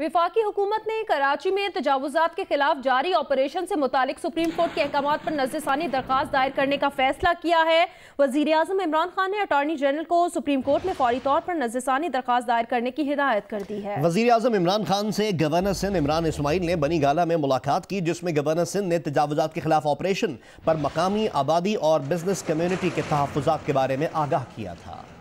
विफाकी हुकूमत ने कराची में तजावजात के खिलाफ जारी ऑपरेशन से मुतालिक सुप्रीम कोर्ट के अहकाम पर नजरसानी दरख्वास्त दायर करने का फैसला किया है वजीर अजम इमरान खान ने अटॉर्नी जनरल को सुप्रीम कोर्ट में फौरी तौर पर नजरसानी दरख्वास्त दायर करने की हिदायत कर दी है वजीर अजम इमरान खान से गवर्नर सिंह इमरान इसमाइल ने बनी गाला में मुलाकात की जिसमें गवर्नर सिंह ने तजावजात के खिलाफ ऑपरेशन पर मकामी आबादी और बिजनेस कम्यूनिटी के तहफात के बारे में आगाह किया था